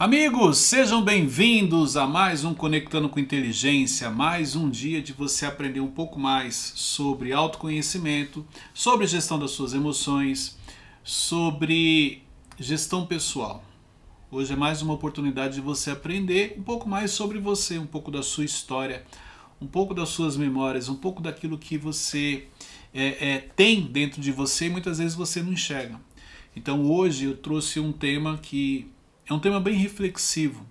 Amigos, sejam bem-vindos a mais um Conectando com Inteligência, mais um dia de você aprender um pouco mais sobre autoconhecimento, sobre gestão das suas emoções, sobre gestão pessoal. Hoje é mais uma oportunidade de você aprender um pouco mais sobre você, um pouco da sua história, um pouco das suas memórias, um pouco daquilo que você é, é, tem dentro de você e muitas vezes você não enxerga. Então hoje eu trouxe um tema que é um tema bem reflexivo,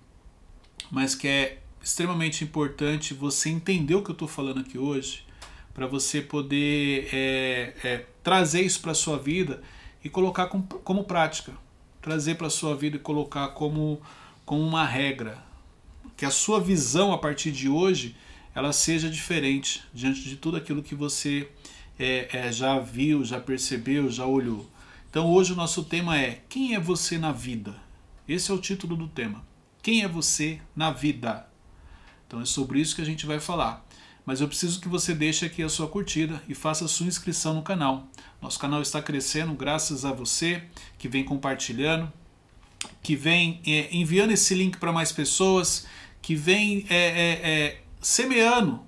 mas que é extremamente importante você entender o que eu estou falando aqui hoje, para você poder é, é, trazer isso para a sua vida e colocar com, como prática, trazer para a sua vida e colocar como, como uma regra. Que a sua visão a partir de hoje ela seja diferente diante de tudo aquilo que você é, é já viu, já percebeu, já olhou. Então hoje o nosso tema é quem é você na vida? Esse é o título do tema. Quem é você na vida? Então é sobre isso que a gente vai falar. Mas eu preciso que você deixe aqui a sua curtida e faça a sua inscrição no canal. Nosso canal está crescendo graças a você que vem compartilhando, que vem é, enviando esse link para mais pessoas, que vem é, é, é semeando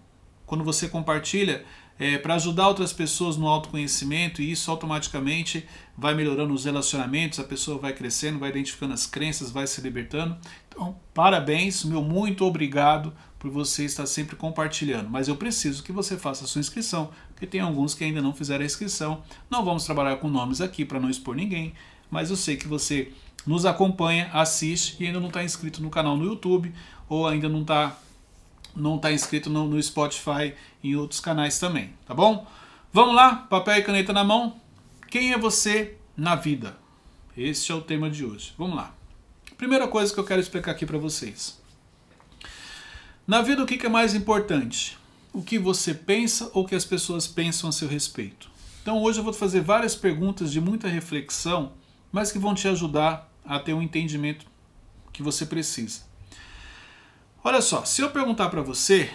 quando você compartilha é, para ajudar outras pessoas no autoconhecimento e isso automaticamente vai melhorando os relacionamentos, a pessoa vai crescendo, vai identificando as crenças, vai se libertando. Então, parabéns, meu muito obrigado por você estar sempre compartilhando. Mas eu preciso que você faça a sua inscrição, porque tem alguns que ainda não fizeram a inscrição. Não vamos trabalhar com nomes aqui para não expor ninguém, mas eu sei que você nos acompanha, assiste e ainda não está inscrito no canal no YouTube ou ainda não está não tá inscrito no, no Spotify e em outros canais também, tá bom? Vamos lá, papel e caneta na mão, quem é você na vida? Esse é o tema de hoje. Vamos lá. Primeira coisa que eu quero explicar aqui para vocês. Na vida, o que é mais importante? O que você pensa ou o que as pessoas pensam a seu respeito? Então, hoje eu vou fazer várias perguntas de muita reflexão, mas que vão te ajudar a ter o um entendimento que você precisa. Olha só, se eu perguntar para você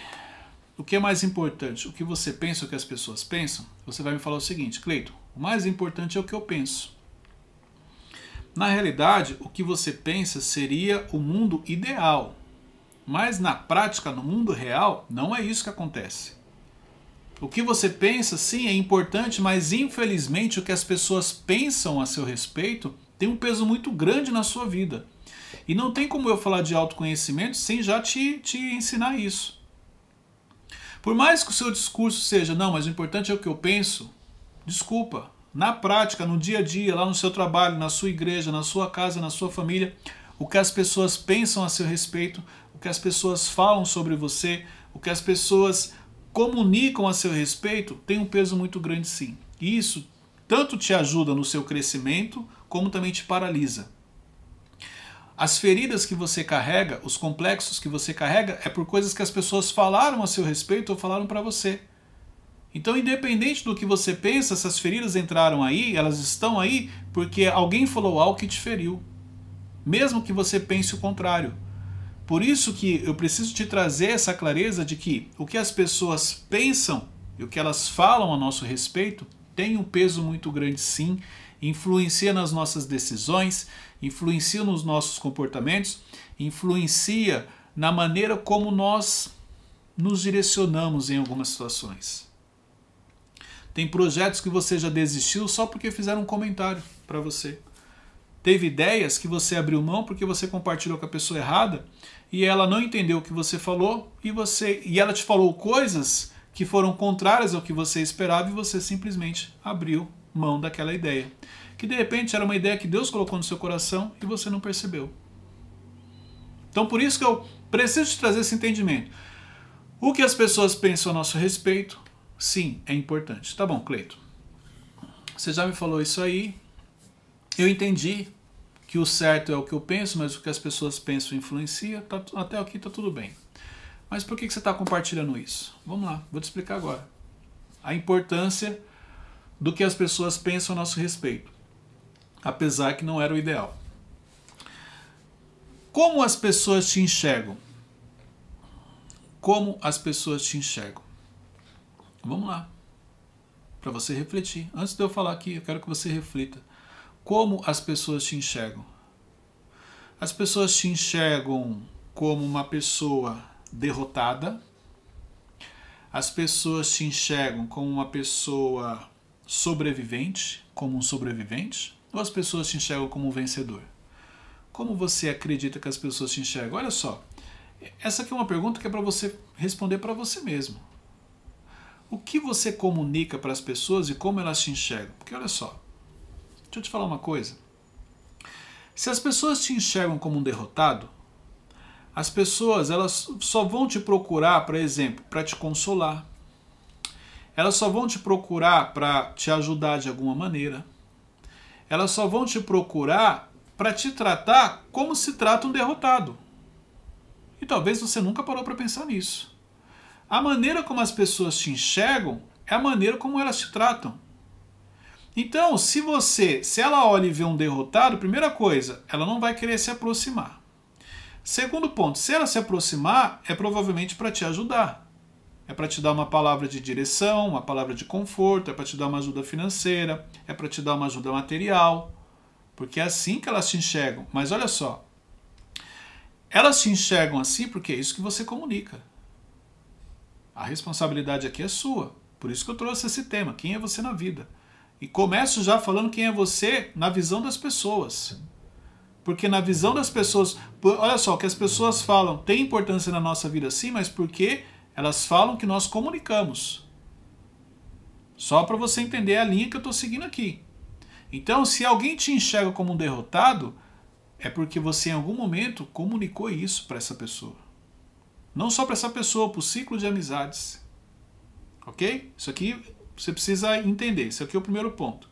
o que é mais importante, o que você pensa ou o que as pessoas pensam, você vai me falar o seguinte, Cleito, o mais importante é o que eu penso. Na realidade, o que você pensa seria o mundo ideal. Mas na prática, no mundo real, não é isso que acontece. O que você pensa, sim, é importante, mas infelizmente o que as pessoas pensam a seu respeito tem um peso muito grande na sua vida. E não tem como eu falar de autoconhecimento sem já te, te ensinar isso. Por mais que o seu discurso seja, não, mas o importante é o que eu penso, Desculpa. Na prática, no dia a dia, lá no seu trabalho, na sua igreja, na sua casa, na sua família, o que as pessoas pensam a seu respeito, o que as pessoas falam sobre você, o que as pessoas comunicam a seu respeito, tem um peso muito grande sim. E isso tanto te ajuda no seu crescimento, como também te paralisa. As feridas que você carrega, os complexos que você carrega, é por coisas que as pessoas falaram a seu respeito ou falaram para você. Então, independente do que você pensa, essas feridas entraram aí, elas estão aí porque alguém falou algo que te feriu, mesmo que você pense o contrário. Por isso que eu preciso te trazer essa clareza de que o que as pessoas pensam e o que elas falam a nosso respeito tem um peso muito grande sim, influencia nas nossas decisões, influencia nos nossos comportamentos, influencia na maneira como nós nos direcionamos em algumas situações. Tem projetos que você já desistiu só porque fizeram um comentário para você. Teve ideias que você abriu mão porque você compartilhou com a pessoa errada e ela não entendeu o que você falou e você e ela te falou coisas que foram contrárias ao que você esperava e você simplesmente abriu mão daquela ideia. Que de repente era uma ideia que Deus colocou no seu coração e você não percebeu. Então por isso que eu preciso te trazer esse entendimento. O que as pessoas pensam a nosso respeito, Sim, é importante. Tá bom, Cleito. Você já me falou isso aí. Eu entendi que o certo é o que eu penso, mas o que as pessoas pensam influencia. Tá, até aqui tá tudo bem. Mas por que, que você está compartilhando isso? Vamos lá, vou te explicar agora. A importância do que as pessoas pensam a nosso respeito, apesar que não era o ideal. Como as pessoas te enxergam? Como as pessoas te enxergam? Vamos lá. Para você refletir. Antes de eu falar aqui, eu quero que você reflita. Como as pessoas te enxergam? As pessoas te enxergam como uma pessoa derrotada. As pessoas te enxergam como uma pessoa sobrevivente, como um sobrevivente, ou as pessoas te enxergam como um vencedor? Como você acredita que as pessoas te enxergam? Olha só, essa aqui é uma pergunta que é para você responder para você mesmo o que você comunica para as pessoas e como elas te enxergam. Porque olha só, deixa eu te falar uma coisa. Se as pessoas te enxergam como um derrotado, as pessoas elas só vão te procurar, por exemplo, para te consolar. Elas só vão te procurar para te ajudar de alguma maneira. Elas só vão te procurar para te tratar como se trata um derrotado. E talvez você nunca parou para pensar nisso. A maneira como as pessoas te enxergam é a maneira como elas te tratam. Então, se você, se ela olha e vê um derrotado, primeira coisa, ela não vai querer se aproximar. Segundo ponto, se ela se aproximar, é provavelmente para te ajudar. É para te dar uma palavra de direção, uma palavra de conforto, é para te dar uma ajuda financeira, é para te dar uma ajuda material. Porque é assim que elas te enxergam. Mas olha só, elas te enxergam assim porque é isso que você comunica. A responsabilidade aqui é sua. Por isso que eu trouxe esse tema: quem é você na vida? E começo já falando quem é você na visão das pessoas. Porque na visão das pessoas, olha só, o que as pessoas falam tem importância na nossa vida sim, mas porque elas falam que nós comunicamos. Só para você entender a linha que eu estou seguindo aqui. Então, se alguém te enxerga como um derrotado, é porque você em algum momento comunicou isso para essa pessoa. Não só para essa pessoa, para o ciclo de amizades. Ok? Isso aqui você precisa entender. Isso aqui é o primeiro ponto.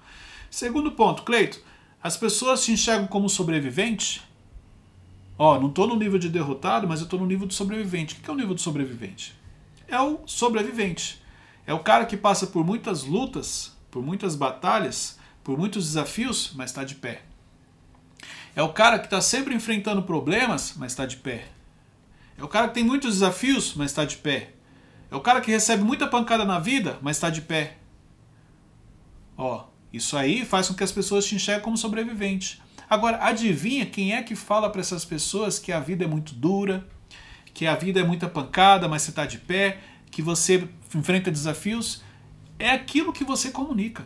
Segundo ponto, Cleito, as pessoas te enxergam como sobrevivente? Ó, não estou no nível de derrotado, mas eu estou no nível de sobrevivente. O que é o nível de sobrevivente? É o sobrevivente. É o cara que passa por muitas lutas, por muitas batalhas, por muitos desafios, mas está de pé. É o cara que está sempre enfrentando problemas, mas está de pé. É o cara que tem muitos desafios, mas está de pé. É o cara que recebe muita pancada na vida, mas está de pé. Ó, isso aí faz com que as pessoas te enxerguem como sobrevivente. Agora, adivinha quem é que fala para essas pessoas que a vida é muito dura, que a vida é muita pancada, mas você está de pé, que você enfrenta desafios? É aquilo que você comunica.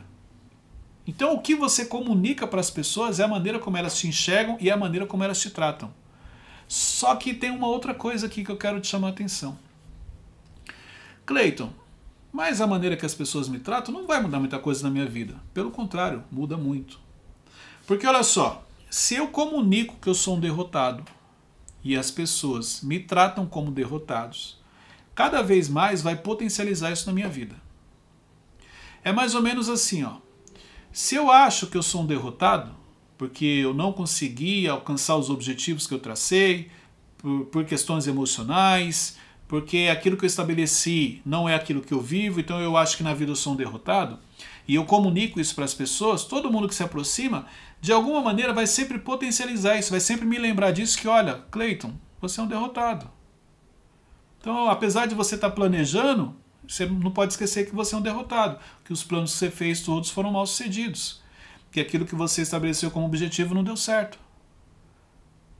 Então, o que você comunica para as pessoas é a maneira como elas te enxergam e a maneira como elas te tratam. Só que tem uma outra coisa aqui que eu quero te chamar a atenção. Cleiton, mas a maneira que as pessoas me tratam não vai mudar muita coisa na minha vida. Pelo contrário, muda muito. Porque olha só, se eu comunico que eu sou um derrotado e as pessoas me tratam como derrotados, cada vez mais vai potencializar isso na minha vida. É mais ou menos assim, ó. Se eu acho que eu sou um derrotado, porque eu não consegui alcançar os objetivos que eu tracei, por, por questões emocionais, porque aquilo que eu estabeleci não é aquilo que eu vivo, então eu acho que na vida eu sou um derrotado. E eu comunico isso para as pessoas, todo mundo que se aproxima, de alguma maneira vai sempre potencializar isso, vai sempre me lembrar disso que, olha, Cleiton, você é um derrotado. Então, apesar de você estar tá planejando, você não pode esquecer que você é um derrotado, que os planos que você fez todos foram mal sucedidos que aquilo que você estabeleceu como objetivo não deu certo.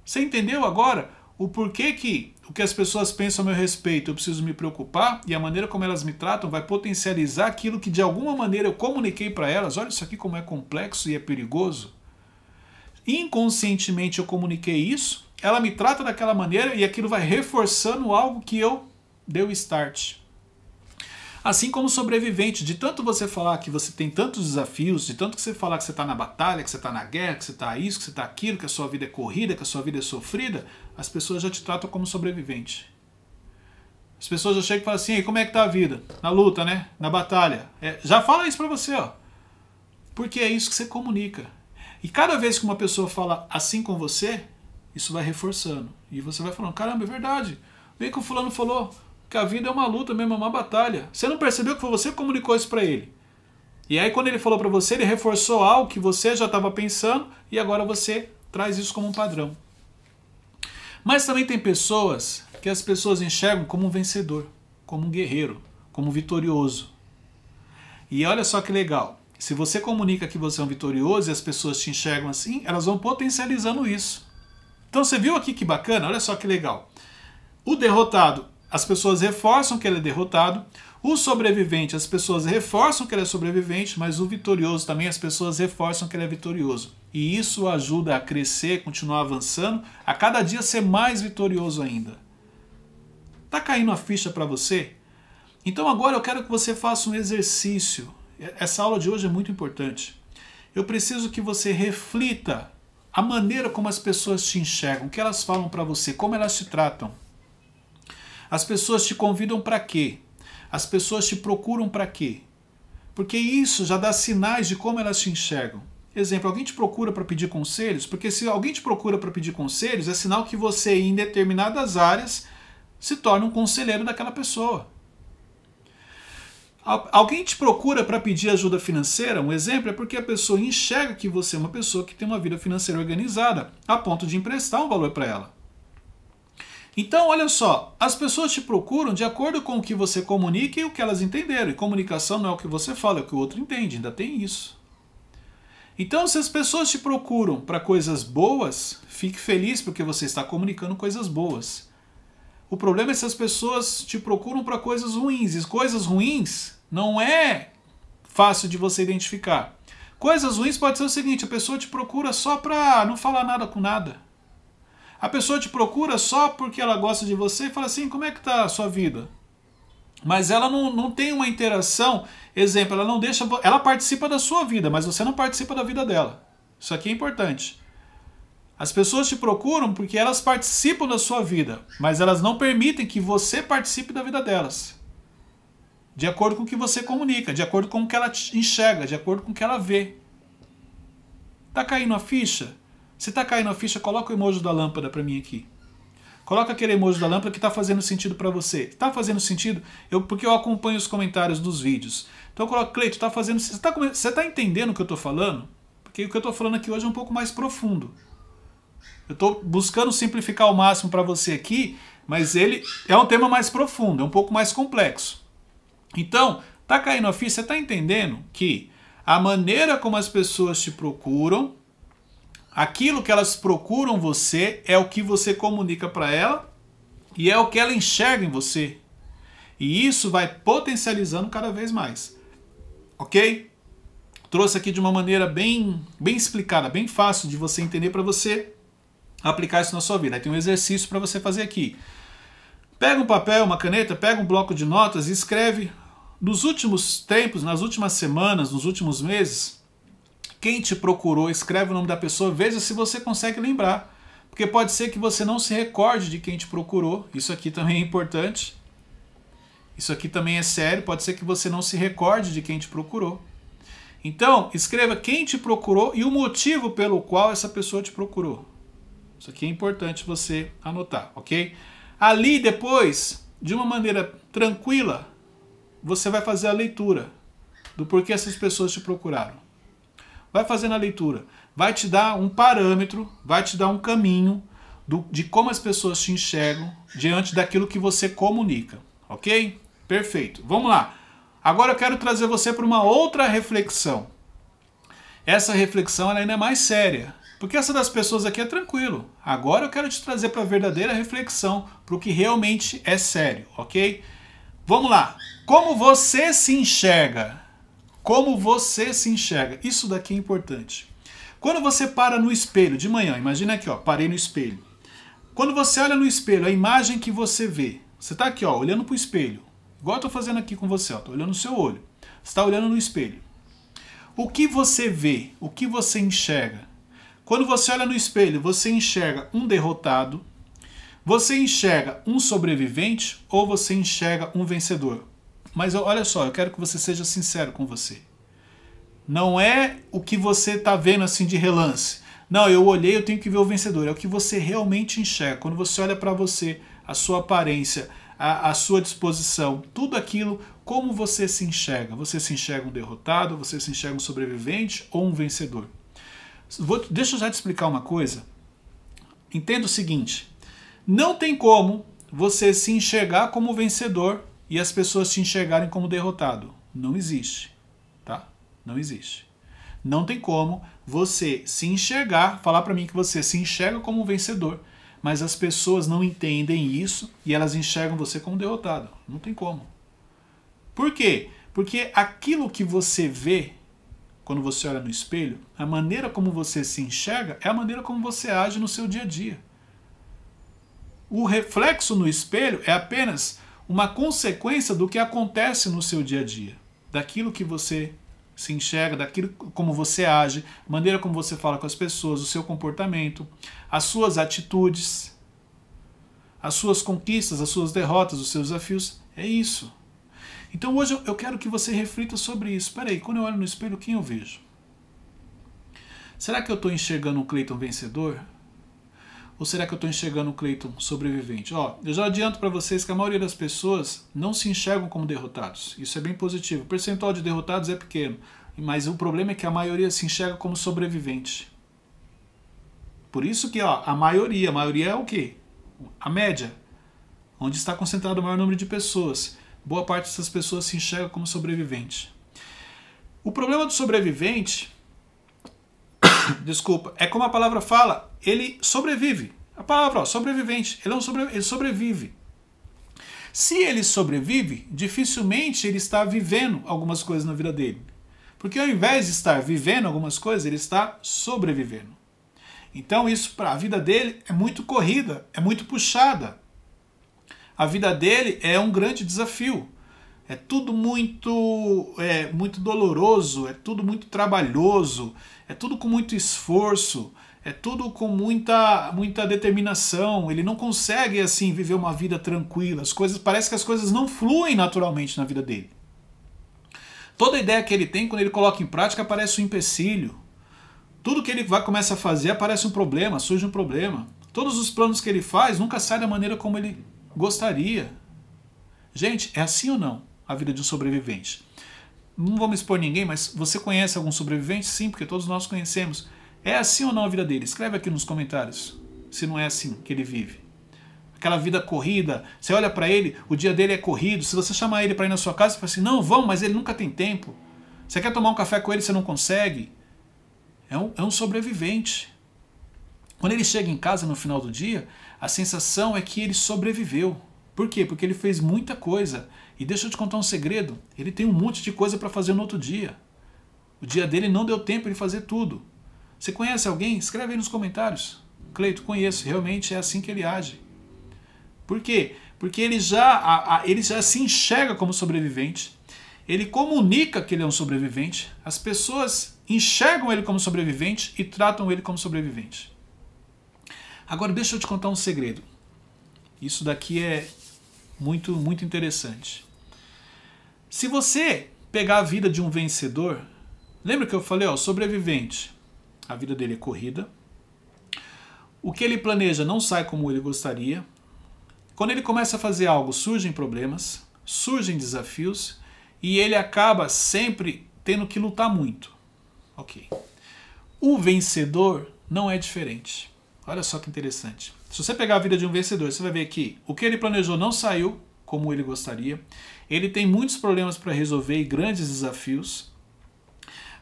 Você entendeu agora o porquê que o que as pessoas pensam a meu respeito eu preciso me preocupar e a maneira como elas me tratam vai potencializar aquilo que de alguma maneira eu comuniquei para elas? Olha isso aqui como é complexo e é perigoso. Inconscientemente eu comuniquei isso, ela me trata daquela maneira e aquilo vai reforçando algo que eu deu start. Assim como sobrevivente, de tanto você falar que você tem tantos desafios, de tanto que você falar que você está na batalha, que você está na guerra, que você está isso, que você está aquilo, que a sua vida é corrida, que a sua vida é sofrida, as pessoas já te tratam como sobrevivente. As pessoas já chegam e falam assim, como é que está a vida? Na luta, né? Na batalha. É, já fala isso para você, ó. Porque é isso que você comunica. E cada vez que uma pessoa fala assim com você, isso vai reforçando. E você vai falando, caramba, é verdade. Vem que o fulano falou, que a vida é uma luta mesmo, é uma batalha. Você não percebeu que foi você que comunicou isso para ele. E aí quando ele falou para você, ele reforçou algo que você já estava pensando e agora você traz isso como um padrão. Mas também tem pessoas que as pessoas enxergam como um vencedor, como um guerreiro, como um vitorioso. E olha só que legal. Se você comunica que você é um vitorioso e as pessoas te enxergam assim, elas vão potencializando isso. Então você viu aqui que bacana? Olha só que legal. O derrotado, as pessoas reforçam que ele é derrotado, o sobrevivente, as pessoas reforçam que ele é sobrevivente, mas o vitorioso também, as pessoas reforçam que ele é vitorioso. E isso ajuda a crescer, continuar avançando, a cada dia ser mais vitorioso ainda. Tá caindo a ficha para você? Então agora eu quero que você faça um exercício. Essa aula de hoje é muito importante. Eu preciso que você reflita a maneira como as pessoas te enxergam, o que elas falam para você, como elas te tratam. As pessoas te convidam para quê? As pessoas te procuram para quê? Porque isso já dá sinais de como elas te enxergam. Exemplo, alguém te procura para pedir conselhos? Porque se alguém te procura para pedir conselhos, é sinal que você, em determinadas áreas, se torna um conselheiro daquela pessoa. Alguém te procura para pedir ajuda financeira? Um exemplo é porque a pessoa enxerga que você é uma pessoa que tem uma vida financeira organizada, a ponto de emprestar um valor para ela. Então, olha só, as pessoas te procuram de acordo com o que você comunica e o que elas entenderam. E comunicação não é o que você fala, é o que o outro entende, ainda tem isso. Então, se as pessoas te procuram para coisas boas, fique feliz porque você está comunicando coisas boas. O problema é se as pessoas te procuram para coisas ruins. E coisas ruins não é fácil de você identificar. Coisas ruins pode ser o seguinte: a pessoa te procura só para não falar nada com nada a pessoa te procura só porque ela gosta de você e fala assim: como é que tá a sua vida? Mas ela não, não tem uma interação, exemplo, ela não deixa. Ela participa da sua vida, mas você não participa da vida dela. Isso aqui é importante. As pessoas te procuram porque elas participam da sua vida, mas elas não permitem que você participe da vida delas. De acordo com o que você comunica, de acordo com o que ela enxerga, de acordo com o que ela vê. Tá caindo a ficha? Se tá caindo a ficha, coloca o emoji da lâmpada para mim aqui. Coloca aquele emoji da lâmpada que tá fazendo sentido para você. Tá fazendo sentido? Eu, porque eu acompanho os comentários dos vídeos. Então coloca, Cleito, tá fazendo. Você tá, você tá entendendo o que eu tô falando? Porque o que eu tô falando aqui hoje é um pouco mais profundo. Eu estou buscando simplificar ao máximo para você aqui, mas ele é um tema mais profundo, é um pouco mais complexo. Então, tá caindo a ficha, você tá entendendo que a maneira como as pessoas te procuram Aquilo que elas procuram você é o que você comunica para ela e é o que ela enxerga em você. E isso vai potencializando cada vez mais. OK? Trouxe aqui de uma maneira bem bem explicada, bem fácil de você entender para você aplicar isso na sua vida. Aí tem um exercício para você fazer aqui. Pega um papel, uma caneta, pega um bloco de notas e escreve nos últimos tempos, nas últimas semanas, nos últimos meses, quem te procurou, escreve o nome da pessoa, veja se você consegue lembrar. Porque pode ser que você não se recorde de quem te procurou, isso aqui também é importante. Isso aqui também é sério, pode ser que você não se recorde de quem te procurou. Então, escreva quem te procurou e o motivo pelo qual essa pessoa te procurou. Isso aqui é importante você anotar, ok? Ali depois, de uma maneira tranquila, você vai fazer a leitura do porquê essas pessoas te procuraram vai fazendo a leitura. Vai te dar um parâmetro, vai te dar um caminho do, de como as pessoas te enxergam diante daquilo que você comunica. Ok? Perfeito. Vamos lá. Agora eu quero trazer você para uma outra reflexão. Essa reflexão ainda é mais séria. Porque essa das pessoas aqui é tranquilo. Agora eu quero te trazer para a verdadeira reflexão, para o que realmente é sério, ok? Vamos lá. Como você se enxerga? Como você se enxerga. Isso daqui é importante. Quando você para no espelho de manhã, imagina aqui, ó, parei no espelho. Quando você olha no espelho, a imagem que você vê, você está aqui, ó, olhando para o espelho, igual eu fazendo aqui com você, ó, olhando no seu olho. Você está olhando no espelho. O que você vê? O que você enxerga? Quando você olha no espelho, você enxerga um derrotado, você enxerga um sobrevivente ou você enxerga um vencedor? Mas olha só, eu quero que você seja sincero com você. Não é o que você está vendo assim de relance. Não, eu olhei, eu tenho que ver o vencedor. É o que você realmente enxerga. Quando você olha para você, a sua aparência, a, a, sua disposição, tudo aquilo, como você se enxerga. Você se enxerga um derrotado, você se enxerga um sobrevivente ou um vencedor. Vou, deixa eu já te explicar uma coisa. Entenda o seguinte: não tem como você se enxergar como vencedor e as pessoas te enxergarem como derrotado. Não existe, tá? Não existe. Não tem como você se enxergar, falar para mim que você se enxerga como um vencedor, mas as pessoas não entendem isso e elas enxergam você como derrotado. Não tem como. Por quê? Porque aquilo que você vê quando você olha no espelho, a maneira como você se enxerga é a maneira como você age no seu dia a dia. O reflexo no espelho é apenas uma consequência do que acontece no seu dia a dia, daquilo que você se enxerga, daquilo como você age, maneira como você fala com as pessoas, o seu comportamento, as suas atitudes, as suas conquistas, as suas derrotas, os seus desafios. É isso. Então hoje eu quero que você reflita sobre isso. Peraí, quando eu olho no espelho, quem eu vejo? Será que eu estou enxergando um Cleiton vencedor? Ou será que eu estou enxergando o Cleiton sobrevivente? Ó, eu já adianto para vocês que a maioria das pessoas não se enxergam como derrotados. Isso é bem positivo. O percentual de derrotados é pequeno, mas o problema é que a maioria se enxerga como sobrevivente. Por isso que ó, a maioria, a maioria é o quê? A média, onde está concentrado o maior número de pessoas. Boa parte dessas pessoas se enxerga como sobrevivente. O problema do sobrevivente desculpa, é como a palavra fala, ele sobrevive. A palavra, ó, sobrevivente, ele, é um ele sobrevive. Se ele sobrevive, dificilmente ele está vivendo algumas coisas na vida dele. Porque ao invés de estar vivendo algumas coisas, ele está sobrevivendo. Então isso para a vida dele é muito corrida, é muito puxada. A vida dele é um grande desafio. É tudo muito, é, muito doloroso, é tudo muito trabalhoso, é tudo com muito esforço, é tudo com muita, muita determinação. Ele não consegue assim viver uma vida tranquila. As coisas parece que as coisas não fluem naturalmente na vida dele. Toda ideia que ele tem, quando ele coloca em prática, aparece um empecilho. Tudo que ele vai começa a fazer aparece um problema, surge um problema. Todos os planos que ele faz nunca saem da maneira como ele gostaria. Gente, é assim ou não? a vida de um sobrevivente. Não vamos expor ninguém, mas você conhece algum sobrevivente? Sim, porque todos nós conhecemos. É assim ou não a vida dele? Escreve aqui nos comentários se não é assim que ele vive. Aquela vida corrida, você olha para ele, o dia dele é corrido. Se você chamar ele para ir na sua casa, você fala assim: não, vamos". mas ele nunca tem tempo. Você quer tomar um café com ele, você não consegue. É um, é um sobrevivente. Quando ele chega em casa no final do dia, a sensação é que ele sobreviveu. Por quê? Porque ele fez muita coisa. E deixa eu te contar um segredo: ele tem um monte de coisa para fazer no outro dia. O dia dele não deu tempo de fazer tudo. Você conhece alguém? Escreve aí nos comentários. Cleito, conheço, realmente é assim que ele age. Por quê? Porque ele já, a, a, ele já se enxerga como sobrevivente, ele comunica que ele é um sobrevivente, as pessoas enxergam ele como sobrevivente e tratam ele como sobrevivente. Agora deixa eu te contar um segredo. Isso daqui é muito, muito interessante. Se você pegar a vida de um vencedor, lembra que eu falei, ó, sobrevivente, a vida dele é corrida. O que ele planeja não sai como ele gostaria. Quando ele começa a fazer algo, surgem problemas, surgem desafios e ele acaba sempre tendo que lutar muito. OK. O vencedor não é diferente. Olha só que interessante. Se você pegar a vida de um vencedor, você vai ver que o que ele planejou não saiu, como ele gostaria. Ele tem muitos problemas para resolver e grandes desafios.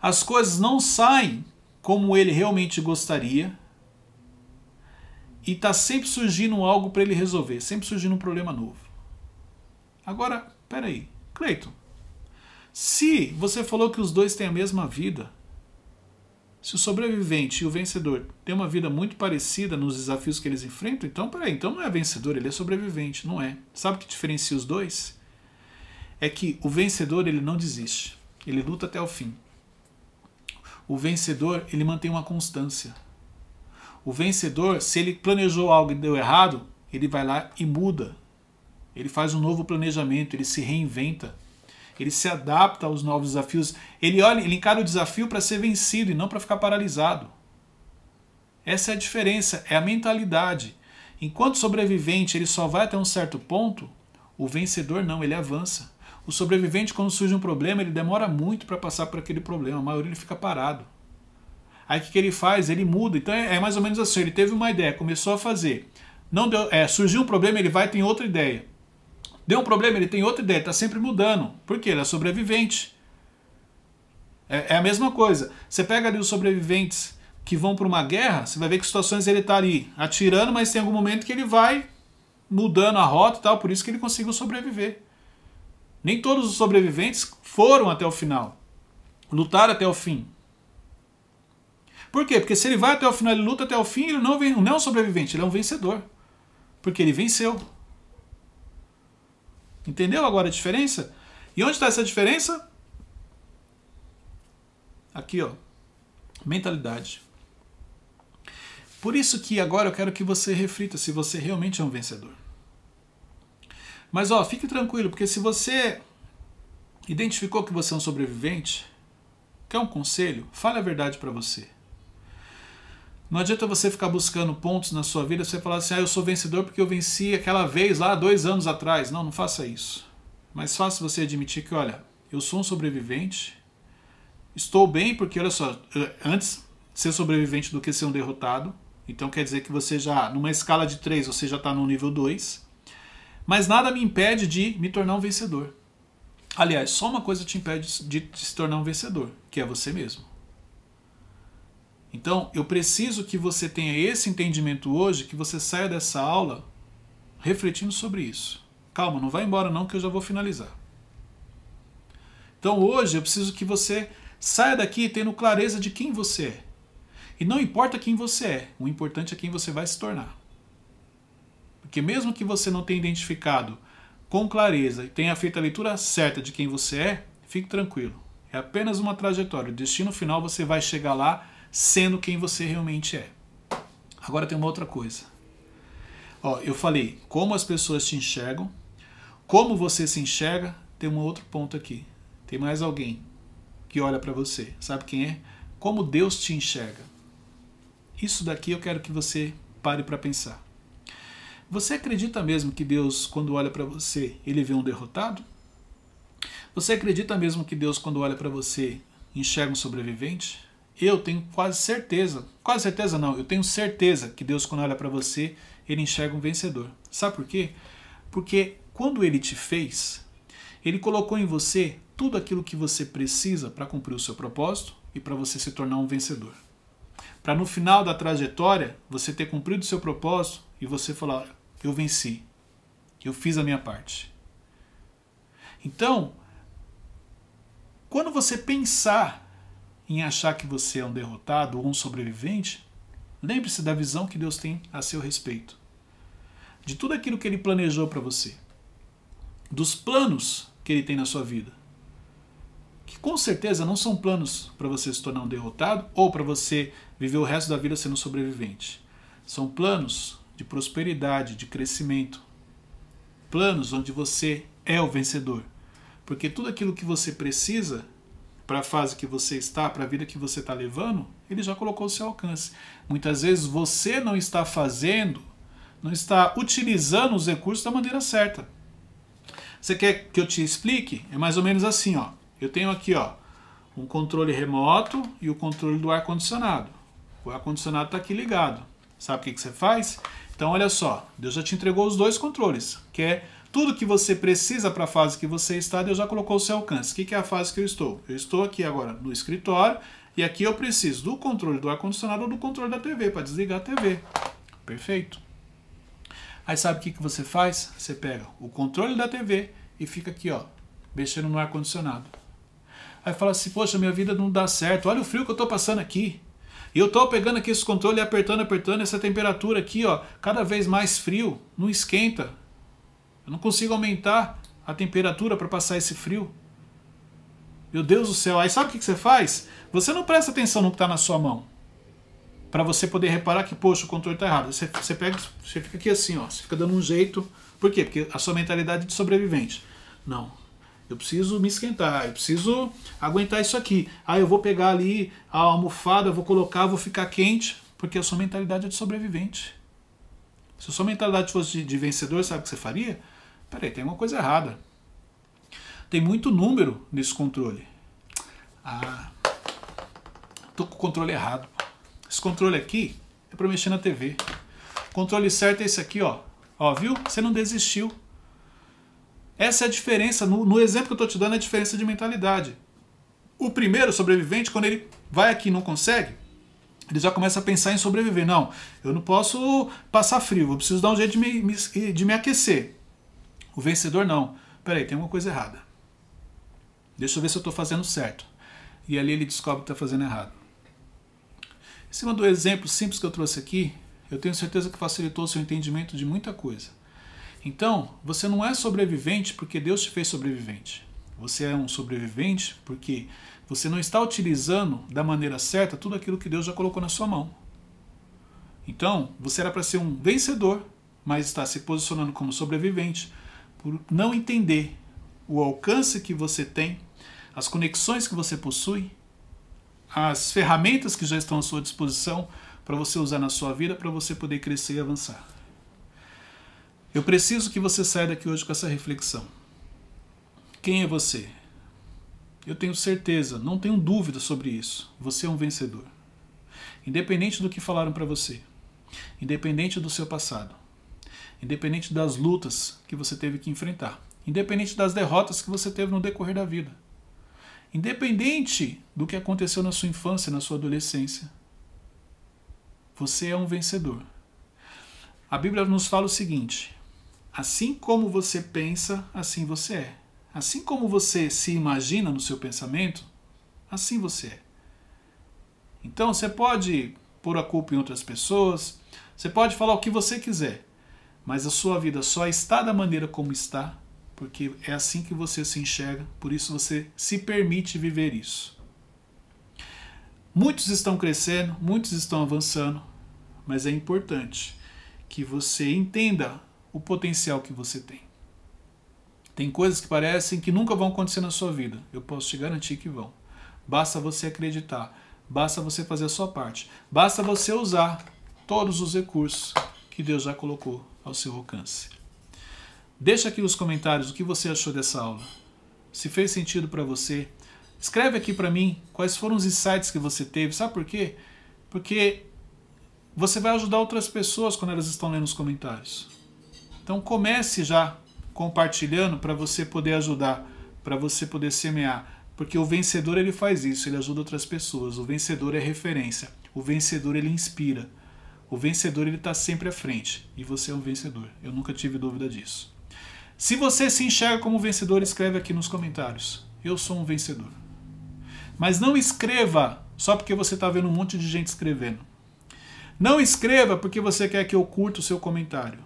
As coisas não saem como ele realmente gostaria. E está sempre surgindo algo para ele resolver, sempre surgindo um problema novo. Agora, peraí, Cleiton, se você falou que os dois têm a mesma vida, se o sobrevivente e o vencedor têm uma vida muito parecida nos desafios que eles enfrentam, então peraí, então não é vencedor, ele é sobrevivente, não é. Sabe o que diferencia os dois? É que o vencedor ele não desiste, ele luta até o fim. O vencedor ele mantém uma constância. O vencedor, se ele planejou algo e deu errado, ele vai lá e muda. Ele faz um novo planejamento, ele se reinventa ele se adapta aos novos desafios, ele olha, ele encara o desafio para ser vencido e não para ficar paralisado. Essa é a diferença, é a mentalidade. Enquanto o sobrevivente ele só vai até um certo ponto, o vencedor não, ele avança. O sobrevivente, quando surge um problema, ele demora muito para passar por aquele problema, a maioria ele fica parado. Aí o que, que ele faz? Ele muda. Então é, é, mais ou menos assim: ele teve uma ideia, começou a fazer. Não deu, é, surgiu um problema, ele vai tem outra ideia. Deu um problema, ele tem outra ideia, ele está sempre mudando. Porque ele é sobrevivente. É, é, a mesma coisa. Você pega ali os sobreviventes que vão para uma guerra, você vai ver que situações ele está ali atirando, mas tem algum momento que ele vai mudando a rota e tal, por isso que ele conseguiu sobreviver. Nem todos os sobreviventes foram até o final. Lutaram até o fim. Por quê? Porque se ele vai até o final, ele luta até o fim, ele não, vem, não é um sobrevivente, ele é um vencedor. Porque ele venceu. Entendeu agora a diferença? E onde está essa diferença? Aqui, ó. Mentalidade. Por isso que agora eu quero que você reflita se você realmente é um vencedor. Mas ó, fique tranquilo, porque se você identificou que você é um sobrevivente, quer um conselho? Fale a verdade para você. Não adianta você ficar buscando pontos na sua vida, você falar assim, ah, eu sou vencedor porque eu venci aquela vez lá dois anos atrás. Não, não faça isso. Mas faça você admitir que, olha, eu sou um sobrevivente, estou bem porque, olha só, eh, antes ser sobrevivente do que ser um derrotado. Então quer dizer que você já, numa escala de 3, você já está no nível 2. Mas nada me impede de me tornar um vencedor. Aliás, só uma coisa te impede de se tornar um vencedor, que é você mesmo. Então, eu preciso que você tenha esse entendimento hoje, que você saia dessa aula refletindo sobre isso. Calma, não vai embora não que eu já vou finalizar. Então, hoje eu preciso que você saia daqui tendo clareza de quem você é. E não importa quem você é, o importante é quem você vai se tornar. Porque mesmo que você não tenha identificado com clareza e tenha feito a leitura certa de quem você é, fique tranquilo. É apenas uma trajetória. O destino final você vai chegar lá sendo quem você realmente é. Agora tem uma outra coisa. Ó, eu falei como as pessoas te enxergam, como você se enxerga, tem um outro ponto aqui. Tem mais alguém que olha para você. Sabe quem é? Como Deus te enxerga. Isso daqui eu quero que você pare para pensar. Você acredita mesmo que Deus, quando olha para você, ele vê um derrotado? Você acredita mesmo que Deus, quando olha para você, enxerga um sobrevivente? Eu tenho quase certeza, quase certeza não, eu tenho certeza que Deus, quando olha para você, ele enxerga um vencedor. Sabe por quê? Porque quando ele te fez, ele colocou em você tudo aquilo que você precisa para cumprir o seu propósito e para você se tornar um vencedor. Para no final da trajetória você ter cumprido o seu propósito e você falar: olha, eu venci, eu fiz a minha parte. Então, quando você pensar em achar que você é um derrotado ou um sobrevivente, lembre-se da visão que Deus tem a seu respeito. De tudo aquilo que ele planejou para você. Dos planos que ele tem na sua vida. Que com certeza não são planos para você se tornar um derrotado ou para você viver o resto da vida sendo um sobrevivente. São planos de prosperidade, de crescimento. Planos onde você é o vencedor. Porque tudo aquilo que você precisa para a fase que você está, para a vida que você está levando, ele já colocou o seu alcance. Muitas vezes você não está fazendo, não está utilizando os recursos da maneira certa. Você quer que eu te explique? É mais ou menos assim, ó. Eu tenho aqui, ó, um controle remoto e o controle do ar-condicionado. O ar-condicionado está aqui ligado. Sabe o que, que você faz? Então, olha só, Deus já te entregou os dois controles, que é tudo que você precisa para a fase que você está, Deus já colocou o seu alcance. O que, que é a fase que eu estou? Eu estou aqui agora no escritório e aqui eu preciso do controle do ar-condicionado ou do controle da TV para desligar a TV. Perfeito. Aí sabe o que, que você faz? Você pega o controle da TV e fica aqui, ó, mexendo no ar-condicionado. Aí fala assim, poxa, minha vida não dá certo, olha o frio que eu estou passando aqui. E eu estou pegando aqui esse controle e apertando, apertando, essa temperatura aqui, ó, cada vez mais frio, não esquenta. Eu não consigo aumentar a temperatura para passar esse frio. Meu Deus do céu. Aí sabe o que você faz? Você não presta atenção no que está na sua mão. Para você poder reparar que, poxa, o controle está errado. Você, você, pega, você fica aqui assim, ó. Você fica dando um jeito. Por quê? Porque a sua mentalidade é de sobrevivente. Não. Eu preciso me esquentar, eu preciso aguentar isso aqui. Aí ah, eu vou pegar ali a almofada, vou colocar, vou ficar quente, porque a sua mentalidade é de sobrevivente. Se a sua mentalidade fosse de, de vencedor, sabe o que você faria? Peraí, tem uma coisa errada. Tem muito número nesse controle. Ah, tô com o controle errado. Esse controle aqui é para mexer na TV. O controle certo é esse aqui, ó. Ó, viu? Você não desistiu. Essa é a diferença. No, no exemplo que eu tô te dando, é a diferença de mentalidade. O primeiro sobrevivente, quando ele vai aqui e não consegue, ele já começa a pensar em sobreviver. Não, eu não posso passar frio, eu preciso dar um jeito de me, de me aquecer. O vencedor não. Peraí, tem uma coisa errada. Deixa eu ver se eu estou fazendo certo. E ali ele descobre que está fazendo errado. Em cima do exemplo simples que eu trouxe aqui, eu tenho certeza que facilitou o seu entendimento de muita coisa. Então, você não é sobrevivente porque Deus te fez sobrevivente. Você é um sobrevivente porque você não está utilizando da maneira certa tudo aquilo que Deus já colocou na sua mão. Então, você era para ser um vencedor, mas está se posicionando como sobrevivente por não entender o alcance que você tem, as conexões que você possui, as ferramentas que já estão à sua disposição para você usar na sua vida, para você poder crescer e avançar. Eu preciso que você saia daqui hoje com essa reflexão. Quem é você? Eu tenho certeza, não tenho dúvida sobre isso. Você é um vencedor. Independente do que falaram para você, independente do seu passado, independente das lutas que você teve que enfrentar, independente das derrotas que você teve no decorrer da vida, independente do que aconteceu na sua infância, na sua adolescência. Você é um vencedor. A Bíblia nos fala o seguinte: assim como você pensa, assim você é. Assim como você se imagina no seu pensamento, assim você é. Então você pode pôr a culpa em outras pessoas, você pode falar o que você quiser, mas a sua vida só está da maneira como está, porque é assim que você se enxerga, por isso você se permite viver isso. Muitos estão crescendo, muitos estão avançando, mas é importante que você entenda o potencial que você tem. Tem coisas que parecem que nunca vão acontecer na sua vida. Eu posso te garantir que vão. Basta você acreditar, basta você fazer a sua parte, basta você usar todos os recursos que Deus já colocou ao seu alcance. Deixa aqui nos comentários o que você achou dessa aula. Se fez sentido para você, escreve aqui para mim quais foram os insights que você teve. Sabe por quê? Porque você vai ajudar outras pessoas quando elas estão lendo os comentários. Então comece já compartilhando para você poder ajudar, para você poder semear, porque o vencedor ele faz isso, ele ajuda outras pessoas. O vencedor é referência. O vencedor ele inspira o vencedor ele está sempre à frente e você é um vencedor. Eu nunca tive dúvida disso. Se você se enxerga como vencedor, escreve aqui nos comentários. Eu sou um vencedor. Mas não escreva só porque você está vendo um monte de gente escrevendo. Não escreva porque você quer que eu curta o seu comentário.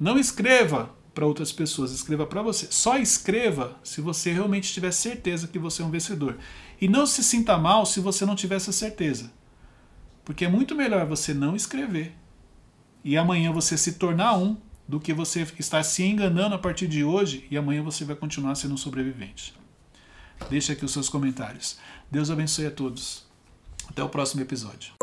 Não escreva para outras pessoas, escreva para você. Só escreva se você realmente tiver certeza que você é um vencedor. E não se sinta mal se você não tiver essa certeza. Porque é muito melhor você não escrever e amanhã você se tornar um do que você estar se enganando a partir de hoje e amanhã você vai continuar sendo um sobrevivente. Deixe aqui os seus comentários. Deus abençoe a todos. Até o próximo episódio.